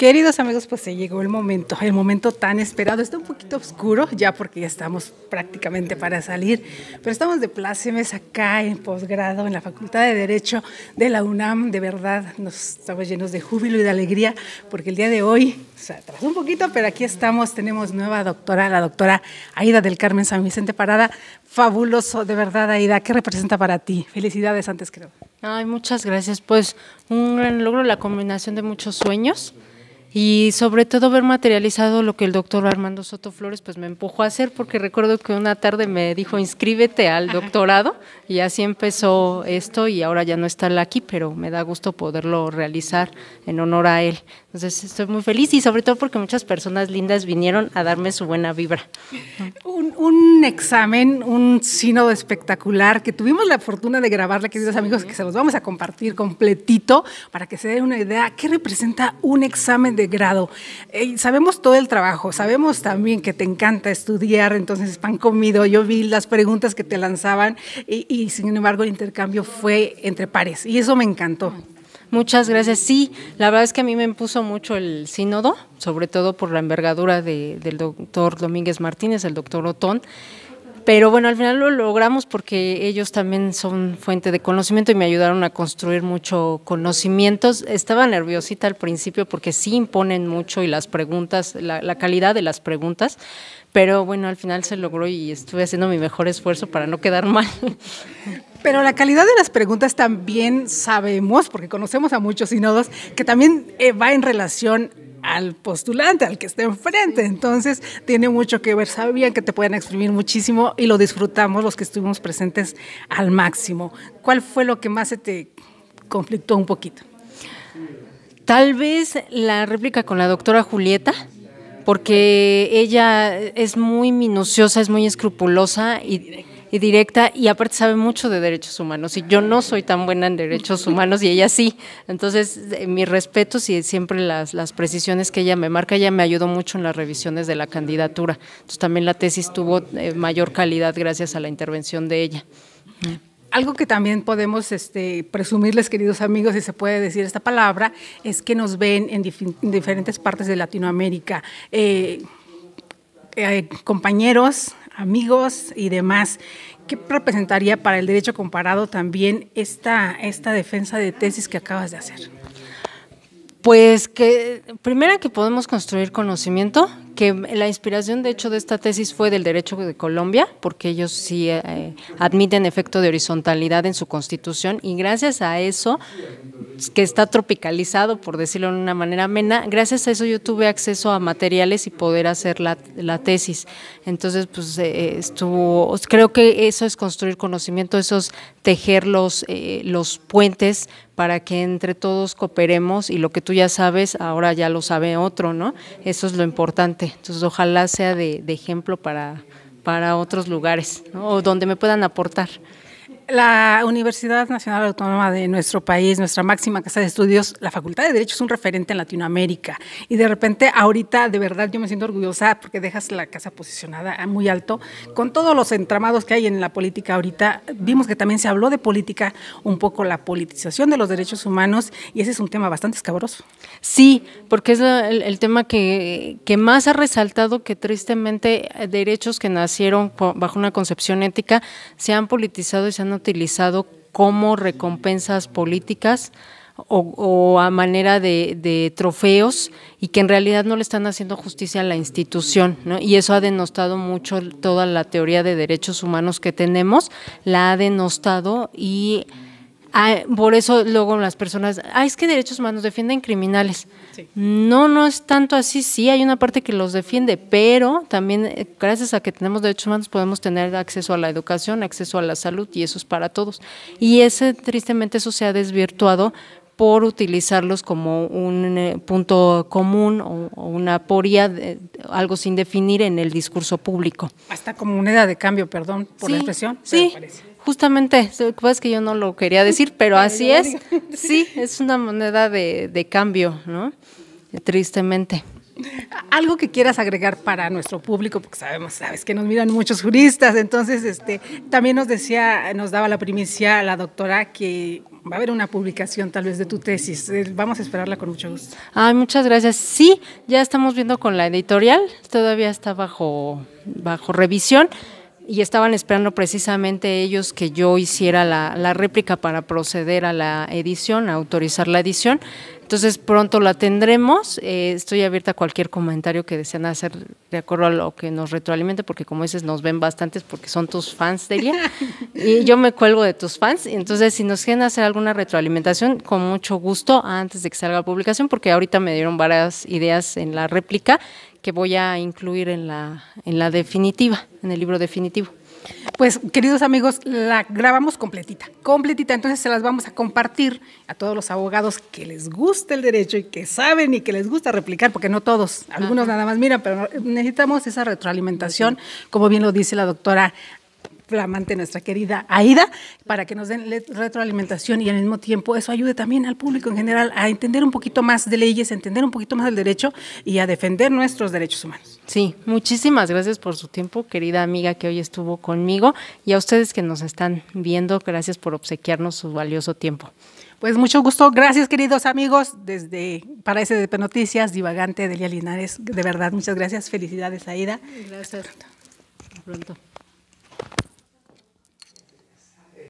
Queridos amigos, pues se llegó el momento, el momento tan esperado. Está un poquito oscuro ya porque ya estamos prácticamente para salir, pero estamos de plácemes acá en posgrado, en la Facultad de Derecho de la UNAM. De verdad, nos estamos llenos de júbilo y de alegría porque el día de hoy se atrasó un poquito, pero aquí estamos. Tenemos nueva doctora, la doctora Aida del Carmen San Vicente Parada. Fabuloso, de verdad, Aida. ¿Qué representa para ti? Felicidades antes, creo. Ay, muchas gracias. Pues un gran logro, la combinación de muchos sueños y sobre todo ver materializado lo que el doctor Armando Soto Flores pues me empujó a hacer porque recuerdo que una tarde me dijo inscríbete al doctorado y así empezó esto y ahora ya no está aquí pero me da gusto poderlo realizar en honor a él entonces estoy muy feliz y sobre todo porque muchas personas lindas vinieron a darme su buena vibra. Un, examen, un sínodo espectacular que tuvimos la fortuna de grabarle, queridos amigos, que se los vamos a compartir completito para que se den una idea qué representa un examen de grado. Eh, sabemos todo el trabajo, sabemos también que te encanta estudiar, entonces pan comido, yo vi las preguntas que te lanzaban y sin embargo el intercambio fue entre pares y eso me encantó. Muchas gracias. Sí, la verdad es que a mí me impuso mucho el sínodo, sobre todo por la envergadura del doctor Domínguez Martínez, el doctor Otón. Pero bueno, al final lo logramos porque ellos también son fuente de conocimiento y me ayudaron a construir mucho conocimientos. Estaba nerviosita al principio porque sí imponen mucho y las preguntas, la, calidad de las preguntas, pero bueno, al final se logró y estuve haciendo mi mejor esfuerzo para no quedar mal. Pero la calidad de las preguntas también sabemos, porque conocemos a muchos sinodos, que también eh, va en relación al postulante, al que está enfrente. Entonces, tiene mucho que ver. Sabían que te pueden exprimir muchísimo y lo disfrutamos los que estuvimos presentes al máximo. ¿Cuál fue lo que más se te conflictó un poquito? Tal vez la réplica con la doctora Julieta porque ella es muy minuciosa, es muy escrupulosa y y directa y aparte sabe mucho de derechos humanos y yo no soy tan buena en derechos humanos y ella sí. Entonces, mis respetos y siempre las, las precisiones que ella me marca, ella me ayudó mucho en las revisiones de la candidatura. Entonces, también la tesis tuvo eh, mayor calidad gracias a la intervención de ella. Algo que también podemos este, presumirles, queridos amigos, y se puede decir esta palabra, es que nos ven en, diferentes partes de Latinoamérica. Eh, eh, compañeros, amigos y demás. ¿Qué representaría para el derecho comparado también esta, esta defensa de tesis que acabas de hacer? Pues que, primera que podemos construir conocimiento, que la inspiración de hecho de esta tesis fue del derecho de Colombia, porque ellos sí eh, admiten efecto de horizontalidad en su constitución y gracias a eso que está tropicalizado, por decirlo de una manera amena. Gracias a eso yo tuve acceso a materiales y poder hacer la, tesis. Entonces, pues eh, eh, estuvo, creo que eso es construir conocimiento, eso es tejer los, eh, los puentes para que entre todos cooperemos y lo que tú ya sabes, ahora ya lo sabe otro, ¿no? Eso es lo importante. Entonces, ojalá sea de, ejemplo para, para otros lugares, ¿no? O donde me puedan aportar. La Universidad Nacional Autónoma de nuestro país, nuestra máxima casa de estudios, la Facultad de Derecho es un referente en Latinoamérica. Y de repente, ahorita, de verdad, yo me siento orgullosa porque dejas la casa posicionada muy alto. Con todos los entramados que hay en la política ahorita, vimos que también se habló de política, un poco la politización de los derechos humanos, y ese es un tema bastante escabroso. Sí, porque es el, tema que, que más ha resaltado que tristemente derechos que nacieron bajo una concepción ética se han politizado y se han utilizado como recompensas políticas o, a manera de, trofeos y que en realidad no le están haciendo justicia a la institución. Y eso ha denostado mucho toda la teoría de derechos humanos que tenemos, la ha denostado y Ah, por eso luego las personas, ah, es que derechos humanos defienden criminales. No, no es tanto así, sí hay una parte que los defiende, pero también eh, gracias a que tenemos derechos humanos podemos tener acceso a la educación, acceso a la salud y eso es para todos. Y ese tristemente eso se ha desvirtuado por utilizarlos como un eh, punto común o, una poría, de, algo sin definir en el discurso público. Hasta como moneda de cambio, perdón por la expresión. Sí, justamente, es que yo no lo quería decir, pero así es. Sí, es una moneda de, de cambio, ¿no? Tristemente. Algo que quieras agregar para nuestro público, porque sabemos, sabes que nos miran muchos juristas, entonces este, también nos decía, nos daba la primicia la doctora que va a haber una publicación tal vez de tu tesis. Eh, vamos a esperarla con mucho gusto. muchas gracias. Sí, ya estamos viendo con la editorial, todavía está bajo, bajo revisión y estaban esperando precisamente ellos que yo hiciera la, la réplica para proceder a la edición, autorizar la edición. Entonces pronto la tendremos. Eh, estoy abierta a cualquier comentario que desean hacer de acuerdo a lo que nos retroalimente, porque como dices, nos ven bastantes porque son tus fans, de ella. y yo me cuelgo de tus fans. Entonces, si nos quieren hacer alguna retroalimentación, con mucho gusto antes de que salga la publicación, porque ahorita me dieron varias ideas en la réplica que voy a incluir en la, en la definitiva, en el libro definitivo pues queridos amigos, la grabamos completita, completita, entonces se las vamos a compartir a todos los abogados que les gusta el derecho y que saben y que les gusta replicar, porque no todos, algunos nada más miran, pero necesitamos esa retroalimentación, como bien lo dice la doctora flamante nuestra querida Aida, para que nos den retroalimentación y al mismo tiempo eso ayude también al público en general a entender un poquito más de leyes, entender un poquito más del derecho y a defender nuestros derechos humanos. Sí, muchísimas gracias por su tiempo, querida amiga que hoy estuvo conmigo y a ustedes que nos están viendo, gracias por obsequiarnos su valioso tiempo. Pues mucho gusto. Gracias, queridos amigos. Desde para SDP Noticias, divagante Delia Linares. De verdad, muchas gracias. Felicidades, Aida. Gracias. Hasta pronto.